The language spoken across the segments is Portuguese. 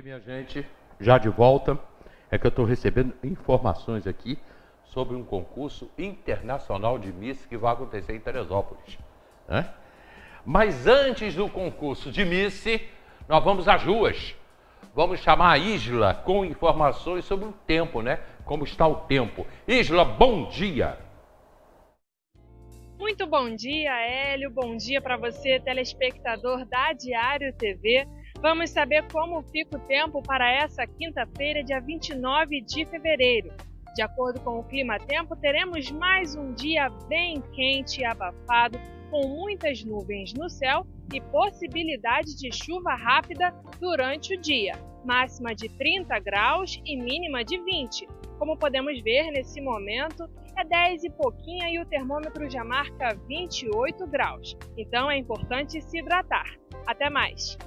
aí, minha gente. Já de volta. É que eu estou recebendo informações aqui sobre um concurso internacional de Miss que vai acontecer em Teresópolis. Né? Mas antes do concurso de Miss, nós vamos às ruas. Vamos chamar a Isla com informações sobre o tempo, né? Como está o tempo. Isla, bom dia! Muito bom dia, Hélio. Bom dia para você, telespectador da Diário TV. Vamos saber como fica o tempo para essa quinta-feira, dia 29 de fevereiro. De acordo com o Clima Tempo, teremos mais um dia bem quente e abafado, com muitas nuvens no céu e possibilidade de chuva rápida durante o dia, máxima de 30 graus e mínima de 20. Como podemos ver nesse momento, é 10 e pouquinho e o termômetro já marca 28 graus. Então é importante se hidratar. Até mais!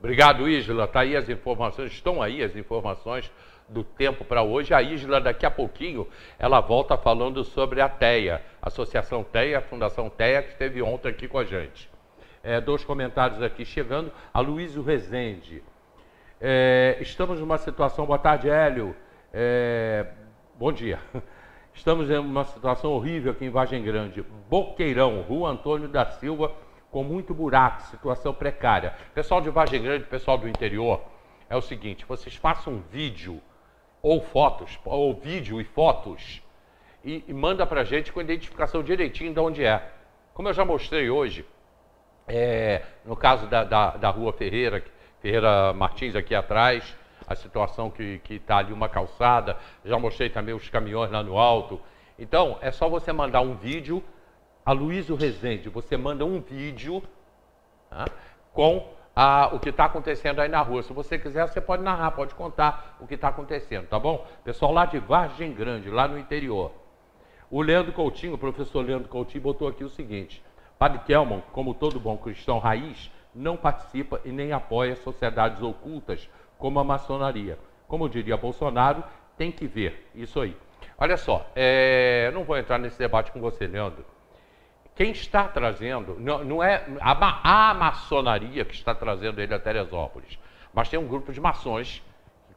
Obrigado, Isla. Está aí as informações, estão aí as informações do tempo para hoje. A Isla, daqui a pouquinho, ela volta falando sobre a TEA, Associação TEA, Fundação TEA, que esteve ontem aqui com a gente. É, dois comentários aqui chegando. A Luísio Rezende. É, estamos numa situação. Boa tarde, Hélio. É, bom dia. Estamos em uma situação horrível aqui em Vargem Grande. Boqueirão, Rua Antônio da Silva, com muito buraco, situação precária. Pessoal de Vargem Grande, pessoal do interior, é o seguinte: vocês façam vídeo ou fotos, ou vídeo e fotos, e, e manda para gente com identificação direitinho de onde é. Como eu já mostrei hoje, é, no caso da, da, da, rua Ferreira, Ferreira Martins aqui atrás, a situação que está ali uma calçada, já mostrei também os caminhões lá no alto. Então, é só você mandar um vídeo a Luísa Rezende, você manda um vídeo tá? com o que está acontecendo aí na rua. Se você quiser, você pode narrar, pode contar o que está acontecendo, tá bom? Pessoal lá de Vargem Grande, lá no interior. O Leandro Coutinho, o professor Leandro Coutinho, botou aqui o seguinte: Padre Kelman, como todo bom cristão raiz, não participa e nem apoia sociedades ocultas como a maçonaria. Como diria Bolsonaro, tem que ver. Isso aí. Olha só, é... não vou entrar nesse debate com você, Leandro quem está trazendo, não, não é a, a, maçonaria que está trazendo ele a Teresópolis, mas tem um grupo de maçons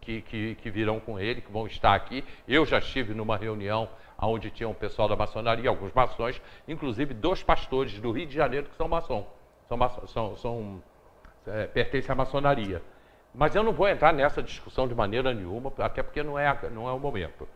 que, que, que virão com ele, que vão estar aqui. Eu já estive numa reunião onde tinha um pessoal da maçonaria, alguns maçons, inclusive dois pastores do Rio de Janeiro que são maçom, são, são, são é, pertencem à maçonaria. Mas eu não vou entrar nessa discussão de maneira nenhuma, até porque não é, não é o momento.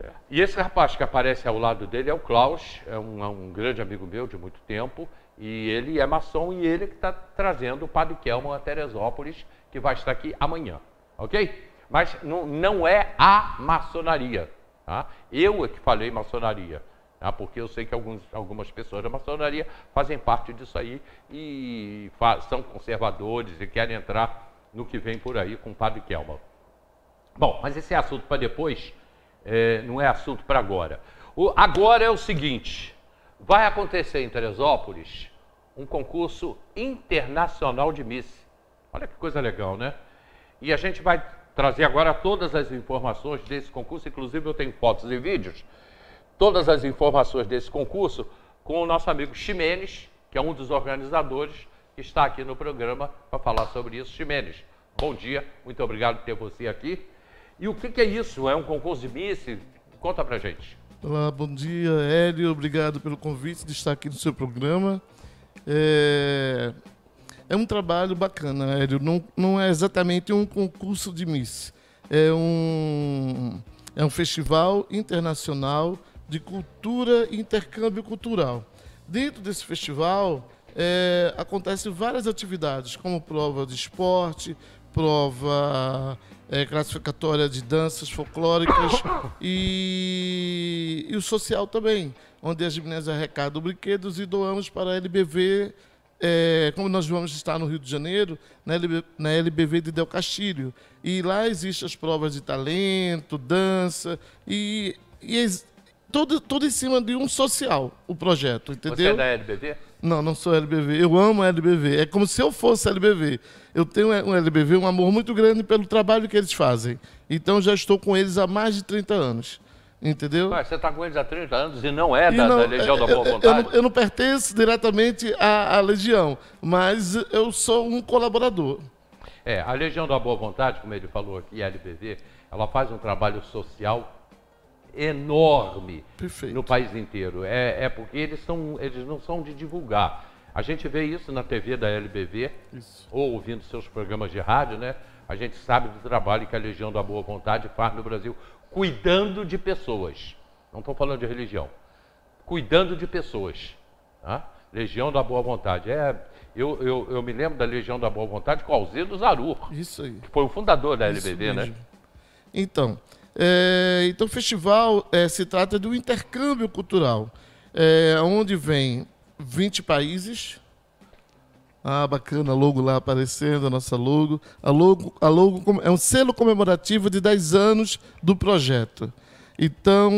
É. E esse rapaz que aparece ao lado dele é o Klaus, é um, é um grande amigo meu de muito tempo, e ele é maçom e ele que está trazendo o Padre Kelman a Teresópolis, que vai estar aqui amanhã, ok? Mas não, não é a maçonaria, tá? Eu é que falei maçonaria, tá? porque eu sei que alguns, algumas pessoas da maçonaria fazem parte disso aí e são conservadores e querem entrar no que vem por aí com o Padre Kelman. Bom, mas esse é assunto para depois é, não é assunto para agora. O, agora é o seguinte: vai acontecer em Teresópolis um concurso internacional de Miss. Olha que coisa legal, né? E a gente vai trazer agora todas as informações desse concurso, inclusive eu tenho fotos e vídeos, todas as informações desse concurso com o nosso amigo Ximenes, que é um dos organizadores, que está aqui no programa para falar sobre isso. Ximenes, bom dia, muito obrigado por ter você aqui. E o que, que é isso? É um concurso de Miss? Conta pra gente. Olá, bom dia, Hélio. Obrigado pelo convite de estar aqui no seu programa. É, é um trabalho bacana, Hélio. Não, não é exatamente um concurso de Miss. É um, é um festival internacional de cultura e intercâmbio cultural. Dentro desse festival, é, acontecem várias atividades, como prova de esporte, prova é, classificatória de danças folclóricas e, e, o social também, onde a meninas arrecada brinquedos e doamos para a LBV, é, como nós vamos estar no Rio de Janeiro, na, LB, na LBV de Del Castilho. E lá existem as provas de talento, dança e, e todo, todo em cima de um social, o projeto, entendeu? Você é da LBV? Não, não sou LBV. Eu amo a LBV. É como se eu fosse LBV. Eu tenho um LBV, um amor muito grande pelo trabalho que eles fazem. Então já estou com eles há mais de 30 anos. Entendeu? Mas você está com eles há 30 anos e não é e da, não, da, Legião da é, é, Boa Vontade? Eu, eu, não, eu não, pertenço diretamente à, à Legião, mas eu sou um colaborador. É, a Legião da Boa Vontade, como ele falou aqui, a LBV, ela faz um trabalho social enorme Perfeito. no país inteiro. É, é porque eles, são, eles não são de divulgar. A gente vê isso na TV da LBV, isso. ou ouvindo seus programas de rádio, né? A gente sabe do trabalho que a Legião da Boa Vontade faz no Brasil, cuidando de pessoas. Não estou falando de religião. Cuidando de pessoas. Tá? Legião da Boa Vontade. É, eu, eu, eu, me lembro da Legião da Boa Vontade com do Zarur. Isso aí. Que foi o fundador da LBV, né? Então, é, então, o festival é, se trata do intercâmbio cultural, é, onde vem 20 países. Ah, bacana, logo lá aparecendo, a nossa logo. A logo, a logo é um selo comemorativo de 10 anos do projeto. Então,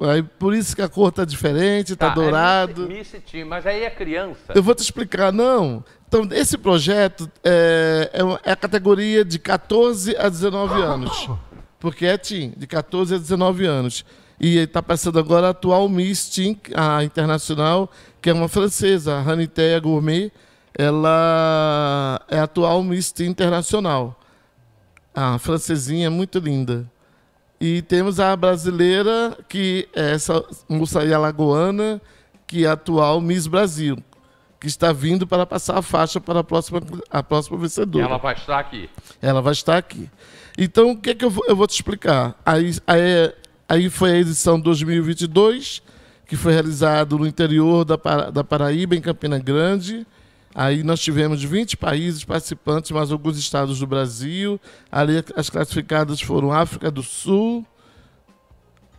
aí por isso que a cor tá diferente, tá, tá dourado. É Miss, Miss Team, mas aí é criança. Eu vou te explicar, não. Então, esse projeto é, é, é a categoria de 14 a 19 anos. porque é teen, de 14 a 19 anos. E está passando agora a atual Miss Teen, a internacional, que é uma francesa, a Hanitea Gourmet. Ela é a atual Miss Teen internacional. A francesinha é muito linda. E temos a brasileira, que é essa moça aí, alagoana, que é a atual Miss Brasil, que está vindo para passar a faixa para a próxima, a próxima vencedora. Ela vai estar aqui. Ela vai estar aqui. Então, o que é que eu vou, eu vou te explicar? Aí, aí, aí, foi a edição 2022, que foi realizada no interior da, da Paraíba, em Campina Grande. Aí nós tivemos 20 países participantes, mais alguns estados do Brasil. Ali as classificadas foram África do Sul,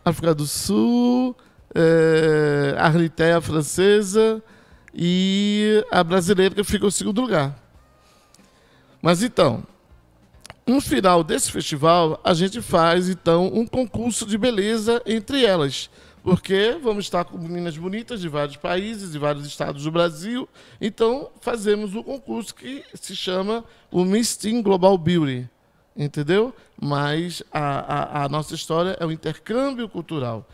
África do Sul, é, eh, a francesa e a brasileira que ficou em segundo lugar. Mas então, no final desse festival, a gente faz, então, um concurso de beleza entre elas. Porque vamos estar com meninas bonitas de vários países, de vários estados do Brasil. Então, fazemos um concurso que se chama o Miss Teen Global Beauty. Entendeu? Mas a, a, a nossa história é o intercâmbio cultural.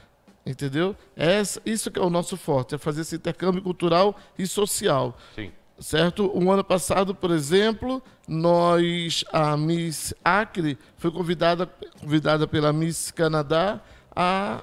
Entendeu? É essa, isso que é o nosso forte, é fazer esse intercâmbio cultural e social. Sim certo? O ano passado, por exemplo, nós a Miss Acre foi convidada convidada pela Miss Canadá a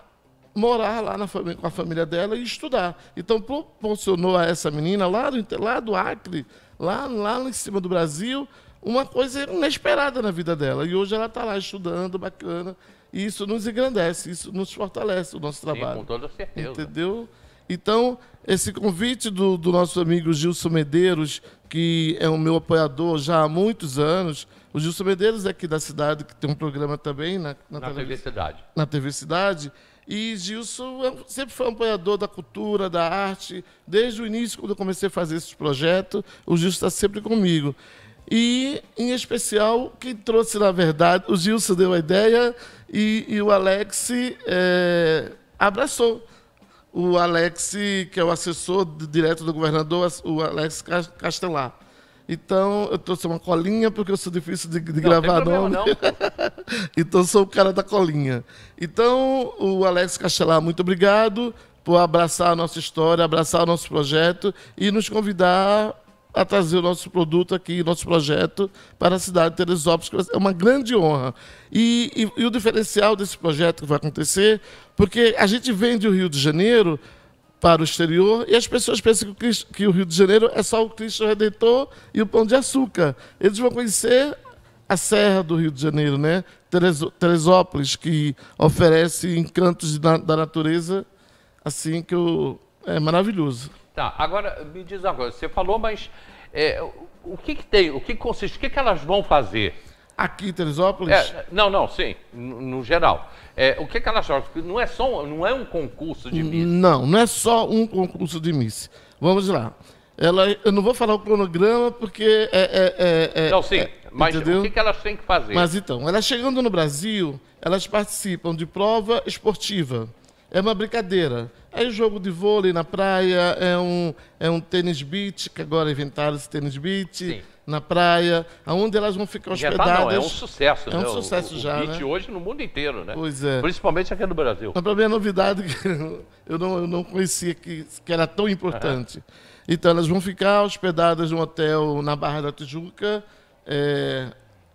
morar lá na família, com a família dela e estudar. Então proporcionou a essa menina lá do, lá do Acre, lá lá em cima do Brasil, uma coisa inesperada na vida dela. E hoje ela está lá estudando, bacana. E isso nos engrandece, isso nos fortalece o nosso Sim, trabalho. com toda certeza. Entendeu? Então, esse convite do, do nosso amigo Gilson Medeiros, que é o meu apoiador já há muitos anos, o Gilson Medeiros é aqui da cidade, que tem um programa também na, na, na TV Cidade. Na TV Cidade. E Gilson é sempre foi um apoiador da cultura, da arte. Desde o início, quando eu comecei a fazer esses projetos, o Gilson está sempre comigo. E, em especial, quem trouxe, na verdade, o Gilson deu a ideia e, e o Alex é, abraçou o Alex, que é o assessor direto do governador, o Alex Castelar. Então, eu trouxe uma colinha, porque eu sou difícil de, de não, gravar problema, Não. então, sou o cara da colinha. Então, o Alex Castelar, muito obrigado por abraçar a nossa história, abraçar o nosso projeto e nos convidar a trazer o nosso produto aqui, nosso projeto para a cidade de Teresópolis. É uma grande honra. E, e, e o diferencial desse projeto que vai acontecer, porque a gente vende o Rio de Janeiro para o exterior e as pessoas pensam que o, Cristo, que o Rio de Janeiro é só o Cristo Redentor e o Pão de Açúcar. Eles vão conhecer a Serra do Rio de Janeiro, né? Teresópolis, que oferece encantos da, da natureza, assim que é maravilhoso. Tá, agora me diz uma coisa, você falou, mas é, o que, que, tem, o que consiste, o que, que elas vão fazer? Aqui em Teresópolis? É, não, não, sim, no, no geral. É, o que, que elas fazem? Não é, só, não é um concurso de Miss? Não, não é só um concurso de Miss. Vamos lá. Ela, eu não vou falar o cronograma porque é. é, é, é não, sim, é, mas entendeu? o que, que elas têm que fazer? Mas então, elas chegando no Brasil, elas participam de prova esportiva. É uma brincadeira. É jogo de vôlei na praia, é um, é um tênis beach, que agora inventaram esse tênis beach. Sim. Na praia, aonde elas vão ficar tá, hospedadas. não, é um sucesso, É um né? sucesso o, já. O beach né? hoje no mundo inteiro, né? Pois é. Principalmente aqui no Brasil. Mas para mim é novidade que eu não, eu não conhecia que, que era tão importante. Uhum. Então elas vão ficar hospedadas num hotel na Barra da Tijuca, é,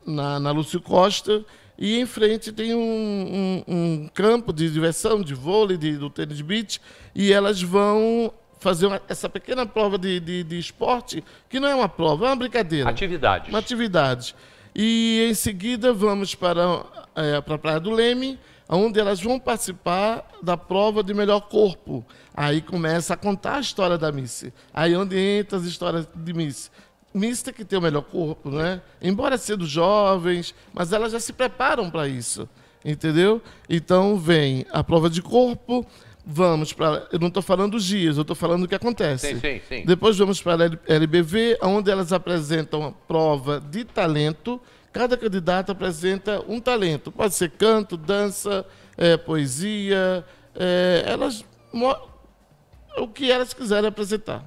na, na Lúcio Costa e em frente tem um, um, um campo de diversão, de vôlei, de, do tênis beach, e elas vão fazer uma, essa pequena prova de, de, de, esporte, que não é uma prova, é uma brincadeira. Atividade. Uma atividade. E em seguida vamos para, é, a Praia do Leme, onde elas vão participar da prova de melhor corpo. Aí começa a contar a história da Miss. Aí onde entra as histórias de Miss mista que tem o melhor corpo, né? Embora sendo jovens, mas elas já se preparam para isso, entendeu? Então vem a prova de corpo, vamos para. Eu não estou falando os dias, eu estou falando o que acontece. Sim, sim, sim. Depois vamos para a LBV, onde elas apresentam a prova de talento. Cada candidato apresenta um talento. Pode ser canto, dança, é, poesia. É, elas. O que elas quiserem apresentar.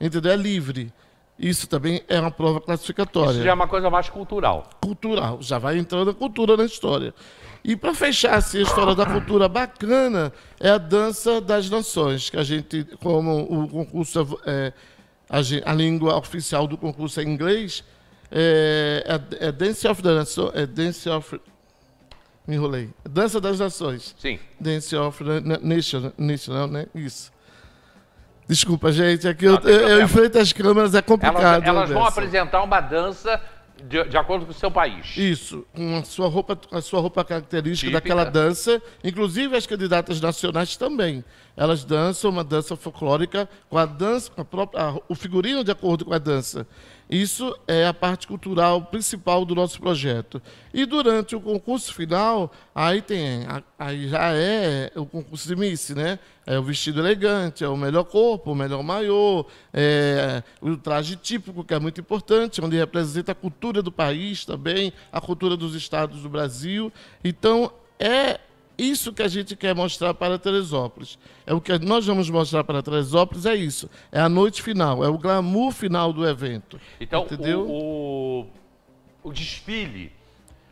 Entendeu? É livre. Isso também é uma prova classificatória. Isso já é uma coisa mais cultural. Cultural, já vai entrando a cultura na história. E para fechar assim, a história da cultura bacana é a dança das nações, que a gente, como o concurso é, é a, a, língua oficial do concurso é inglês, é, é, é Dance of the Nations, é Dance of me enrolei. Dança das Nações. Sim. Dance of the Nations, né? Isso. Desculpa, gente, é que eu, eu, eu enfrento as câmeras, é complicado. Elas, elas né, vão apresentar uma dança de, de, acordo com o seu país. Isso, com a sua roupa, a sua roupa característica Típica. daquela dança, inclusive as candidatas nacionais também elas dançam uma dança folclórica com a dança, com a própria, o figurino de acordo com a dança. Isso é a parte cultural principal do nosso projeto. E durante o concurso final, aí tem, aí já é o concurso de Miss, né? É o vestido elegante, é o melhor corpo, o melhor maiô, é o traje típico, que é muito importante, onde representa a cultura do país também, a cultura dos estados do Brasil. Então, é isso que a gente quer mostrar para Teresópolis. É o que nós vamos mostrar para Teresópolis, é isso. É a noite final, é o glamour final do evento. Então, entendeu? O, o, o desfile,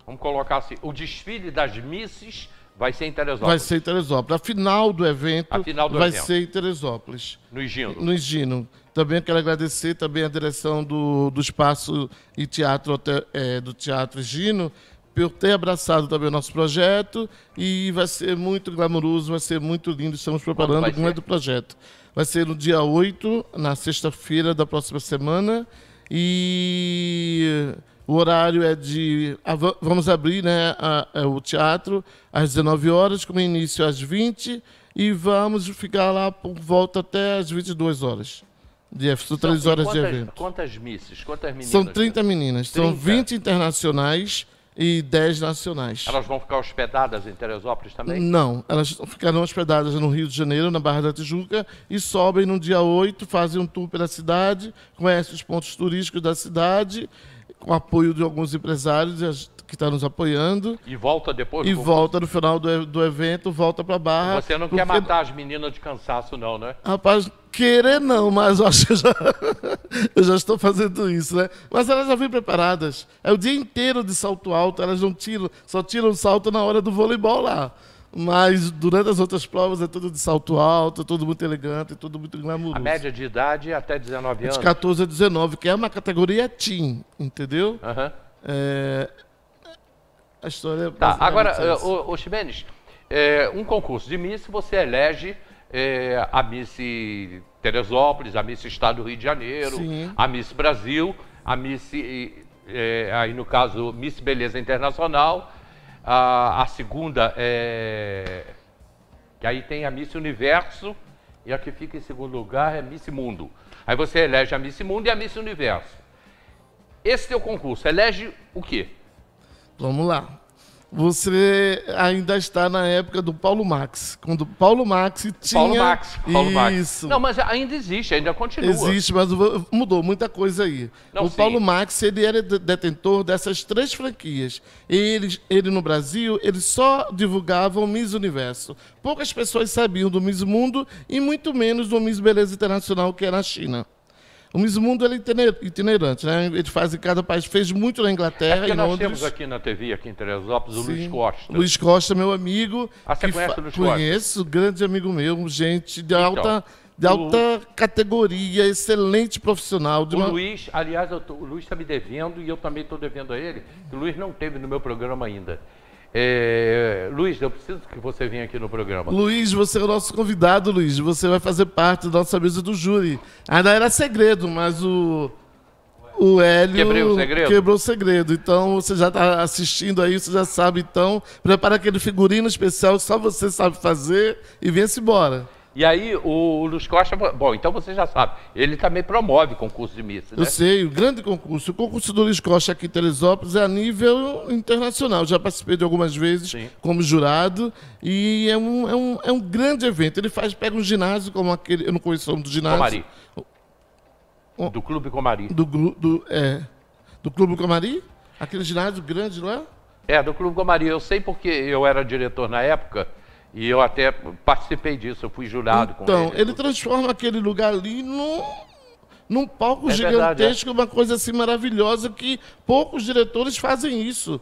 vamos colocar assim, o desfile das misses vai ser em Teresópolis. Vai ser em Teresópolis. A final do evento a final do vai evento. ser em Teresópolis. No Higino. No Higino. Também quero agradecer também a direção do, do espaço e teatro é, do Teatro Gino, por ter abraçado também o nosso projeto e vai ser muito glamouroso, vai ser muito lindo. Estamos preparando o grande projeto. Vai ser no dia 8, na sexta-feira da próxima semana. E o horário é de. Ah, vamos abrir né, a, a, é, o teatro às 19 horas, com início às 20 e vamos ficar lá por volta até às 22 horas. De, são três horas quantas, de evento. Quantas misses? Quantas meninas? São 30 meninas. 30? São 20 internacionais e 10 nacionais. Elas vão ficar hospedadas em Teresópolis também? Não, elas ficarão hospedadas no Rio de Janeiro, na Barra da Tijuca, e sobem no dia 8, fazem um tour pela cidade, conhecem os pontos turísticos da cidade, com apoio de alguns empresários que estão tá nos apoiando. E volta depois? E volta no final do, do evento, volta para a Barra. Você não quer matar as meninas de cansaço não, né? Rapaz, Querer não, mas eu, acho já, eu já estou fazendo isso, né? Mas elas já vêm preparadas. É o dia inteiro de salto alto, elas não tiram, só tiram salto na hora do voleibol lá. Mas durante as outras provas é tudo de salto alto, tudo muito elegante, é tudo muito glamouroso. A média de idade é até 19 anos? De 14 a 19, que é uma categoria teen, entendeu? Uhum. É... A história... É tá, agora, eh, ô, Ximenes, é, um concurso de Miss, você elege é, a Miss Teresópolis, a Miss Estado do Rio de Janeiro, Sim. a Miss Brasil, a Miss, é, aí no caso, Miss Beleza Internacional, a, a segunda é. Que aí tem a Miss Universo e a que fica em segundo lugar é Miss Mundo. Aí você elege a Miss Mundo e a Miss Universo. Esse teu concurso elege o quê? Vamos lá você ainda está na época do Paulo Max, quando Paulo Max tinha Paulo Max, Paulo isso. Max. Não, mas ainda existe, ainda continua. Existe, mas mudou muita coisa aí. Não, o sim. Paulo Max ele era detentor dessas três franquias. Ele, ele no Brasil, ele só divulgava o Miss Universo. Poucas pessoas sabiam do Miss Mundo e muito menos do Miss Beleza Internacional que era é na China. O Mismundo Mundo é itinerante, né? Ele faz em cada país. Fez muito na é Inglaterra é e nós Londres. temos aqui na TV, aqui em Teresópolis, o Sim. Luiz Costa. Luiz Costa, meu amigo. Ah, você conhece o Luiz Costa? Conheço, grande amigo meu, gente de então, alta... Então de alta o... categoria, excelente profissional. o uma... Luiz, aliás, tô, o Luiz está me devendo e eu também estou devendo a ele, que o Luiz não teve no meu programa ainda. É, Luiz, eu preciso que você venha aqui no programa. Luiz, você é o nosso convidado, Luiz. Você vai fazer parte da nossa mesa do júri. Ainda era segredo, mas o, o Hélio quebrou o segredo. Quebrou o segredo. Então, você já está assistindo aí, você já sabe. Então, prepara aquele figurino especial que só você sabe fazer e vence embora. E aí o Luiz Costa, bom, então você já sabe, ele também promove concurso de missa, né? Eu sei, o grande concurso. O concurso do Luiz Costa aqui em Teresópolis é a nível internacional. já participei de algumas vezes Sim. como jurado e é um, é, um, é um grande evento. Ele faz, pega um ginásio como aquele, eu não conheço o nome do ginásio. Comari. do Clube Comari. Do, do, é, do Clube Comari? Aquele ginásio grande lá? É? é, do Clube Comari. Eu sei porque eu era diretor na época e eu até participei disso, eu fui jurado então, com ele. transforma aquele lugar ali num, num palco é gigantesco, verdade, é. uma coisa assim maravilhosa que poucos diretores fazem isso.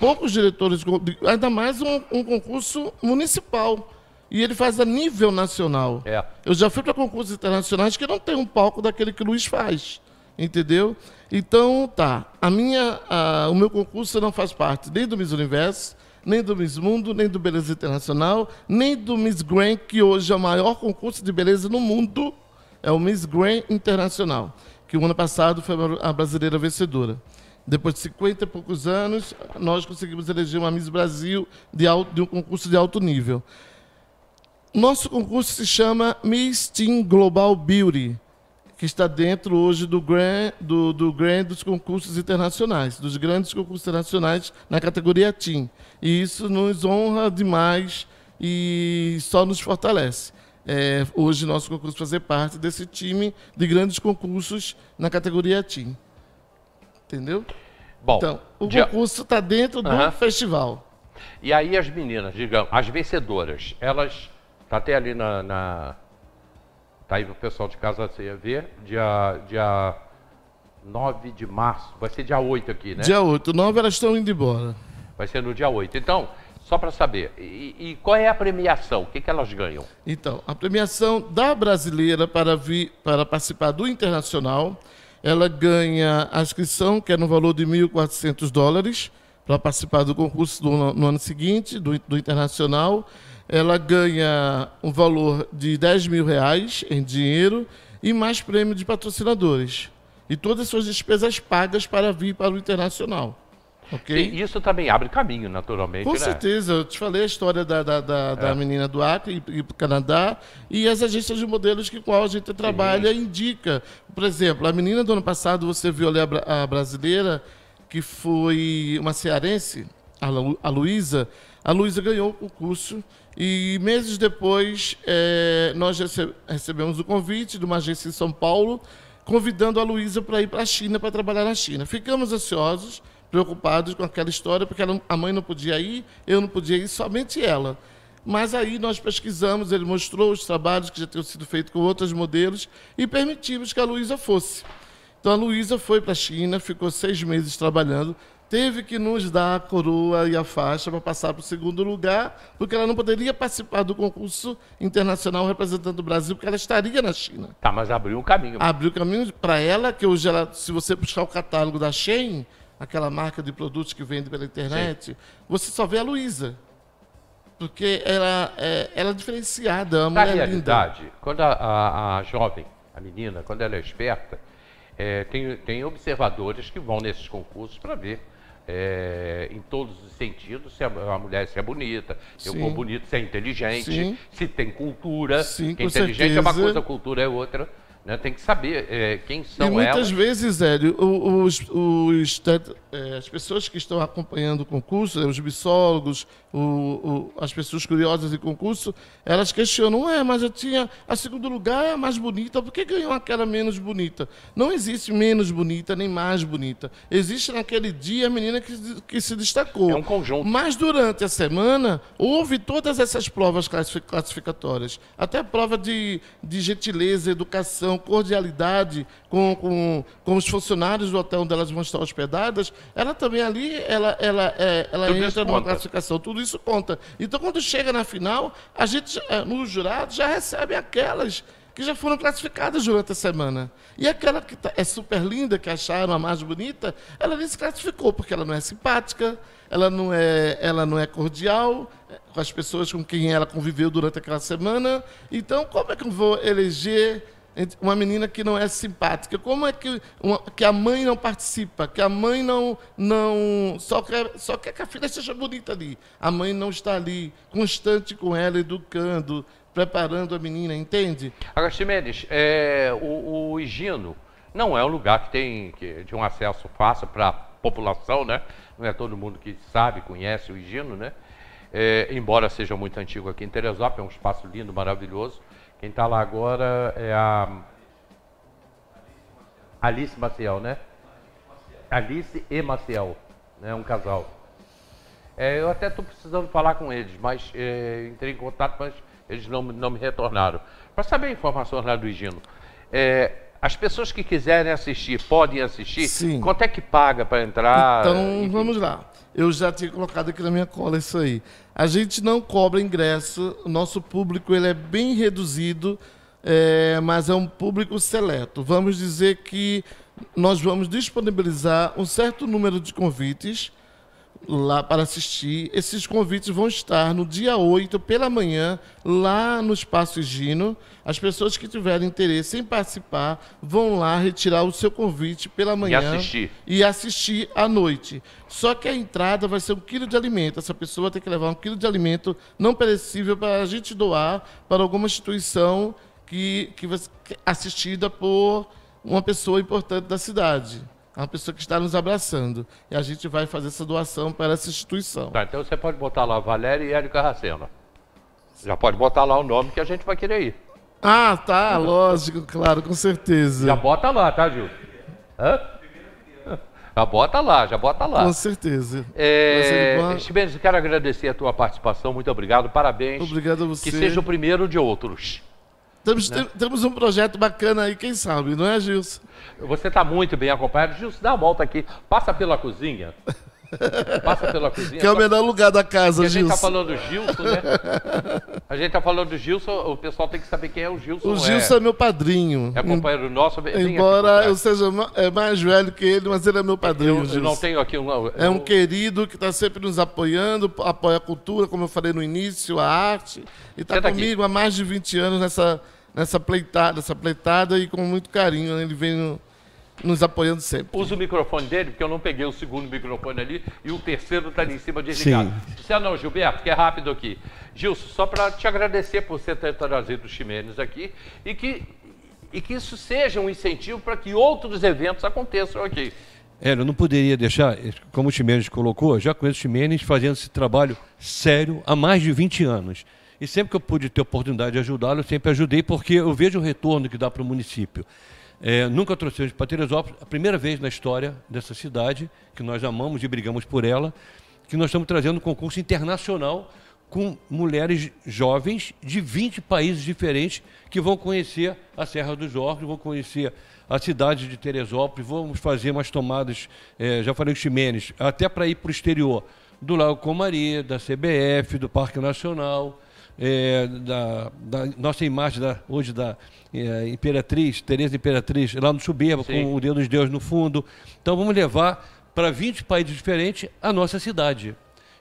Poucos diretores, ainda mais um, um concurso municipal. E ele faz a nível nacional. É. Eu já fui para concursos internacionais que não tem um palco daquele que o Luiz faz. Entendeu? Então, tá. A minha, a, o meu concurso não faz parte nem do Miss Universo, nem do Miss Mundo, nem do Beleza Internacional, nem do Miss Grand, que hoje é o maior concurso de beleza no mundo, é o Miss Grand Internacional, que o ano passado foi a brasileira vencedora. Depois de 50 e poucos anos, nós conseguimos eleger uma Miss Brasil de, alto, de um concurso de alto nível. Nosso concurso se chama Miss Teen Global Beauty que está dentro hoje do grande do, do grand dos concursos internacionais, dos grandes concursos internacionais na categoria Team. E isso nos honra demais e só nos fortalece. É, hoje nosso concurso fazer parte desse time de grandes concursos na categoria Team. Entendeu? Bom, então, o dia... concurso está dentro do uhum. festival. E aí as meninas, digamos, as vencedoras, elas, está até ali na, na Tá aí o pessoal de casa você ia ver. Dia, dia 9 de março. Vai ser dia 8 aqui, né? Dia 8. 9 elas estão indo embora. Vai ser no dia 8. Então, só para saber, e, e, qual é a premiação? O que, que elas ganham? Então, a premiação da brasileira para, vir, para participar do internacional, ela ganha a inscrição, que é no valor de 1.400 dólares, para participar do concurso do, no ano seguinte, do, do internacional ela ganha um valor de 10 mil reais em dinheiro e mais prêmio de patrocinadores. E todas as suas despesas pagas para vir para o internacional. ok? E isso também abre caminho, naturalmente. Com né? certeza. Eu te falei a história da, da, da, é. da menina do Acre e para o Canadá e as agências de modelos que qual a gente trabalha Sim. indica. Por exemplo, a menina do ano passado, você viu ali a, a brasileira, que foi uma cearense, a Luísa. A Luísa ganhou o curso e meses depois, é, nós recebemos o convite de uma agência em São Paulo, convidando a Luísa para ir para a China, para trabalhar na China. Ficamos ansiosos, preocupados com aquela história, porque ela, a mãe não podia ir, eu não podia ir, somente ela. Mas aí nós pesquisamos, ele mostrou os trabalhos que já tinham sido feitos com outros modelos e permitimos que a Luísa fosse. Então a Luísa foi para a China, ficou seis meses trabalhando, teve que nos dar a coroa e a faixa para passar para o segundo lugar, porque ela não poderia participar do concurso internacional representando o Brasil, porque ela estaria na China. Tá, mas abriu um caminho. Abriu o caminho para ela, que hoje ela, se você buscar o catálogo da Shein, aquela marca de produtos que vende pela internet, Sim. você só vê a Luísa. Porque ela é, ela é diferenciada, a mulher Na é realidade, linda. quando a, a, a jovem, a menina, quando ela é esperta, é, tem, tem observadores que vão nesses concursos para ver é, em todos os sentidos, se a, mulher se é bonita, se Sim. eu for bonito, se é inteligente, Sim. se tem cultura, Sim, que é inteligente certeza. é uma coisa, cultura é outra. Né? Tem que saber é, quem são e muitas elas. muitas vezes, Hélio, os, os, é, as pessoas que estão acompanhando o concurso, eh, os bisólogos, o, o, as pessoas curiosas em concurso, elas questionam, é, mas eu tinha a segundo lugar é a mais bonita, por que ganhou aquela menos bonita? Não existe menos bonita nem mais bonita. Existe naquele dia a menina que, que se destacou. É um conjunto. Mas durante a semana houve todas essas provas classificatórias. Até a prova de, de gentileza, educação, cordialidade com, com, com os funcionários do hotel onde elas vão estar hospedadas ela também ali, ela, ela, é, ela entra numa classificação, tudo isso conta. Então, quando chega na final, a gente, é, no jurado, já recebe aquelas que já foram classificadas durante a semana. E aquela que tá, é super linda, que acharam a mais bonita, ela nem se classificou, porque ela não é simpática, ela não é, ela não é cordial é, com as pessoas com quem ela conviveu durante aquela semana. Então, como é que eu vou eleger uma menina que não é simpática. Como é que, uma, que a mãe não participa? Que a mãe não, não só, quer, só quer que a filha seja bonita ali. A mãe não está ali, constante com ela, educando, preparando a menina, entende? Agastimedes, é, o, o Higino não é um lugar que tem que, de um acesso fácil para a população, né? Não é todo mundo que sabe, conhece o Higino, né? É, embora seja muito antigo aqui em Teresópolis, é um espaço lindo, maravilhoso. Quem está lá agora é a Alice Maciel, né? Alice e Maciel, né? Um casal. É, eu até estou precisando falar com eles, mas é, entrei em contato, mas eles não, não me retornaram. Para saber informações lá do Higino, é, as pessoas que quiserem assistir, podem assistir? Sim. Quanto é que paga para entrar? Então, enfim. vamos lá. Eu já tinha colocado aqui na minha cola isso aí. A gente não cobra ingresso, o nosso público ele é bem reduzido, é, mas é um público seleto. Vamos dizer que nós vamos disponibilizar um certo número de convites lá para assistir. Esses convites vão estar no dia 8 pela manhã, lá no Espaço Gino. As pessoas que tiverem interesse em participar vão lá retirar o seu convite pela manhã e assistir, e assistir à noite. Só que a entrada vai ser um quilo de alimento. Essa pessoa tem que levar um quilo de alimento não perecível para a gente doar para alguma instituição que, que é assistida por uma pessoa importante da cidade. É uma pessoa que está nos abraçando. E a gente vai fazer essa doação para essa instituição. Tá, então você pode botar lá Valéria e Érica Racena. Já pode botar lá o nome que a gente vai querer ir. Ah, tá, lógico, claro, com certeza. Já bota lá, tá, Gil? Hã? Já bota lá, já bota lá. Com certeza. É... Uma... quero agradecer a tua participação, muito obrigado, parabéns. Obrigado a você. Que seja o primeiro de outros. Temos, né? temos um projeto bacana aí, quem sabe, não é, Gilson? Você está muito bem acompanhado. Gilson, dá uma volta aqui. Passa pela cozinha. Passa pela cozinha. Que é o melhor lugar da casa, Gilson. A gente tá falando do Gilson, né? A gente tá falando do Gilson, o pessoal tem que saber quem é o Gilson. O é. Gilson é, é meu padrinho. É companheiro nosso. Embora eu seja é mais velho que ele, mas ele é meu padrinho, eu, Gilson. não tenho aqui um... Eu... É um querido que está sempre nos apoiando, apoia a cultura, como eu falei no início, a arte. E está comigo aqui. há mais de 20 anos nessa nessa pleitada, essa pleitada e com muito carinho né, ele vem nos apoiando sempre. Usa o microfone dele, porque eu não peguei o segundo microfone ali e o terceiro está ali em cima desligado. Se ah, não, Gilberto, que é rápido aqui. Gilson, só para te agradecer por você ter trazido os Ximenes aqui e que, e que isso seja um incentivo para que outros eventos aconteçam aqui. É, eu não poderia deixar, como o Ximenes colocou, já conheço o Ximenes fazendo esse trabalho sério há mais de 20 anos. E sempre que eu pude ter oportunidade de ajudá-lo, eu sempre ajudei, porque eu vejo o retorno que dá para o município. É, nunca trouxemos para Teresópolis, a primeira vez na história dessa cidade, que nós amamos e brigamos por ela, que nós estamos trazendo um concurso internacional com mulheres jovens de 20 países diferentes que vão conhecer a Serra dos Órgãos, vão conhecer a cidade de Teresópolis, vamos fazer umas tomadas, é, já falei com Ximenes, até para ir para o exterior, do Lago Comaria, da CBF, do Parque Nacional, é, da, da, nossa imagem da, hoje da é, Imperatriz, Tereza Imperatriz, lá no Soberba, com o Deus dos Deus no fundo. Então vamos levar para 20 países diferentes a nossa cidade.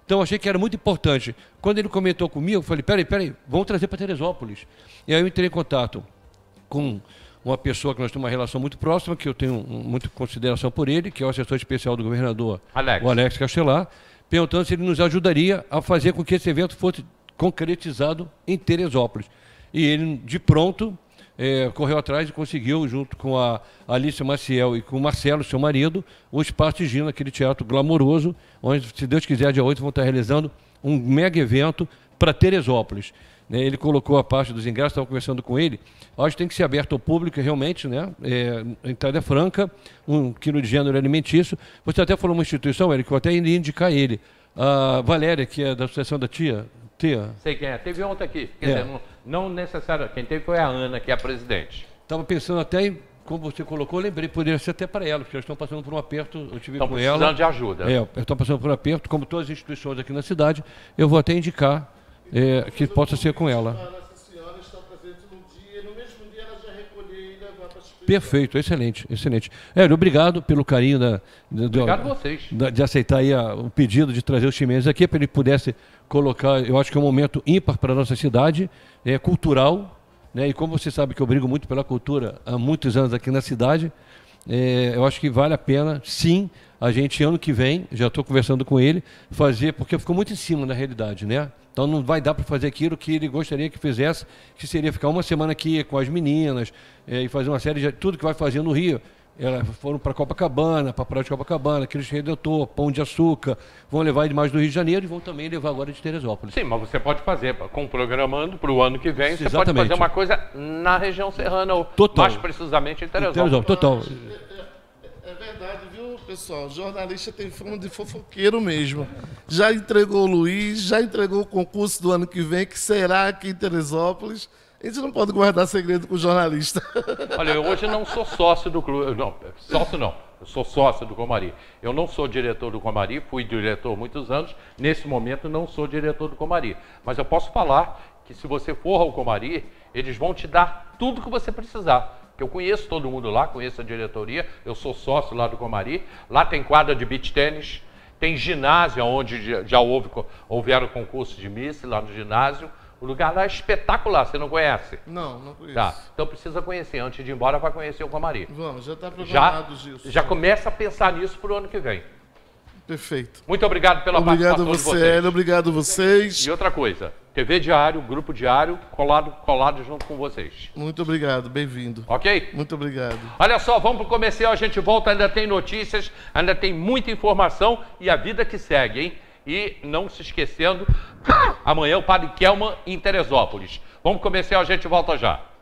Então achei que era muito importante. Quando ele comentou comigo, eu falei, peraí, peraí, vamos trazer para Teresópolis. E aí eu entrei em contato com uma pessoa que nós temos uma relação muito próxima, que eu tenho muita consideração por ele, que é o assessor especial do governador, Alex. o Alex Castelar, perguntando se ele nos ajudaria a fazer com que esse evento fosse concretizado em Teresópolis. E ele, de pronto, é, correu atrás e conseguiu, junto com a Alice Maciel e com o Marcelo, seu marido, o Espaço de Gino, aquele teatro glamouroso, onde, se Deus quiser, dia 8 vão estar realizando um mega evento para Teresópolis. Né, ele colocou a parte dos ingressos, estava conversando com ele. Acho que tem que ser aberto ao público, realmente, né? É, entrada é franca, um quilo de gênero alimentício. Você até falou uma instituição, Eric, que eu até ia indicar ele. A Valéria, que é da Associação da Tia, Tia. Sei quem é. Teve ontem aqui. Quer é. dizer, não, não necessário. Quem teve foi a Ana, que é a presidente. Estava pensando até em como você colocou, eu lembrei, poderia ser até para ela, porque elas estão passando por um aperto, eu tive estão com ela. Estão precisando de ajuda. É, estão passando por um aperto, como todas as instituições aqui na cidade, eu vou até indicar é, que possa ser com ela. Perfeito, excelente, excelente. Hélio, obrigado pelo carinho da, da, obrigado da, vocês. Da, de aceitar aí a, o pedido de trazer os Chimenez aqui para ele pudesse colocar, eu acho que é um momento ímpar para a nossa cidade, é cultural, né? E como você sabe que eu brigo muito pela cultura há muitos anos aqui na cidade, é, eu acho que vale a pena, sim, a gente ano que vem, já estou conversando com ele, fazer, porque ficou muito em cima da realidade, né? Então não vai dar para fazer aquilo que ele gostaria que fizesse, que seria ficar uma semana aqui com as meninas é, e fazer uma série de tudo que vai fazer no Rio. Elas foram para Copacabana, para a Praia de Copacabana, Cristo Redentor, Pão de Açúcar, vão levar demais do Rio de Janeiro e vão também levar agora de Teresópolis. Sim, mas você pode fazer, com programando para o ano que vem, Exatamente. você pode fazer uma coisa na região serrana, ou Total. mais precisamente em Teresópolis. Teresópolis. Total. É, é, é verdade, viu, pessoal? Jornalista tem fama de fofoqueiro mesmo. Já entregou o Luiz, já entregou o concurso do ano que vem, que será aqui em Teresópolis. A gente não pode guardar segredo com o jornalista. Olha, eu hoje não sou sócio do clube. Não, sócio não. Eu sou sócio do Comari. Eu não sou diretor do Comari, fui diretor muitos anos. Nesse momento, não sou diretor do Comari. Mas eu posso falar que se você for ao Comari, eles vão te dar tudo que você precisar que eu conheço todo mundo lá, conheço a diretoria, eu sou sócio lá do Comari. Lá tem quadra de beach tênis, tem ginásio, onde já houve, houveram concursos de Miss lá no ginásio. O lugar lá é espetacular, você não conhece? Não, não conheço. Tá. Então precisa conhecer. Antes de ir embora, vai conhecer o Comari. Vamos, já está programado já, isso. Já começa a pensar nisso para o ano que vem. Perfeito. Muito obrigado pela obrigado participação você, de vocês. Hélio, obrigado vocês. E outra coisa, TV Diário, Grupo Diário, colado, colado junto com vocês. Muito obrigado, bem-vindo. Ok? Muito obrigado. Olha só, vamos para o comercial, a gente volta, ainda tem notícias, ainda tem muita informação e a vida que segue, hein? E não se esquecendo, amanhã o Padre Kelman em Teresópolis. Vamos comercial, a gente volta já.